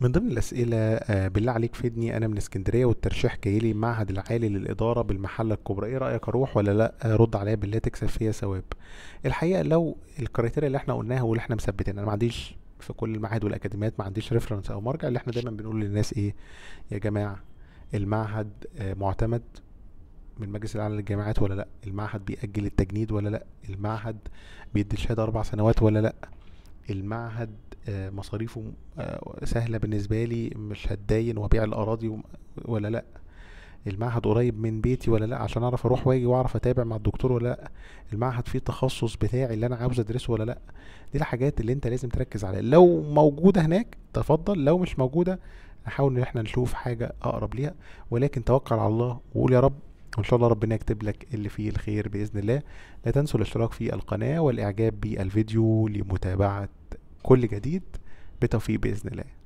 من ضمن الأسئلة آه، بالله عليك فيدني أنا من اسكندرية والترشيح جاي لي المعهد العالي للإدارة بالمحلة الكبرى إيه رأيك أروح ولا لأ رد عليا بالله تكسب فيا ثواب الحقيقة لو الكريتيريا اللي احنا قلناها واللي احنا مثبتين أنا ما عنديش في كل المعاهد والأكاديميات ما عنديش ريفرنس أو مرجع اللي احنا دايما بنقول للناس إيه يا جماعة المعهد آه، معتمد من المجلس الاعلى للجامعات ولا لا المعهد بيأجل التجنيد ولا لا المعهد بيدي الشهاده اربع سنوات ولا لا المعهد آه، مصاريفه آه، سهله بالنسبه لي مش هتداين وابيع الاراضي ولا لا المعهد قريب من بيتي ولا لا عشان اعرف اروح واجي واعرف اتابع مع الدكتور ولا لا المعهد فيه التخصص بتاعي اللي انا عاوز ادرسه ولا لا دي الحاجات اللي انت لازم تركز عليها لو موجوده هناك تفضل لو مش موجوده نحاول ان احنا نشوف حاجه اقرب ليها ولكن توكل على الله وقول يا رب وان شاء الله ربنا يكتب لك اللي فيه الخير باذن الله لا تنسوا الاشتراك في القناه والاعجاب بالفيديو لمتابعه كل جديد بتوفيق باذن الله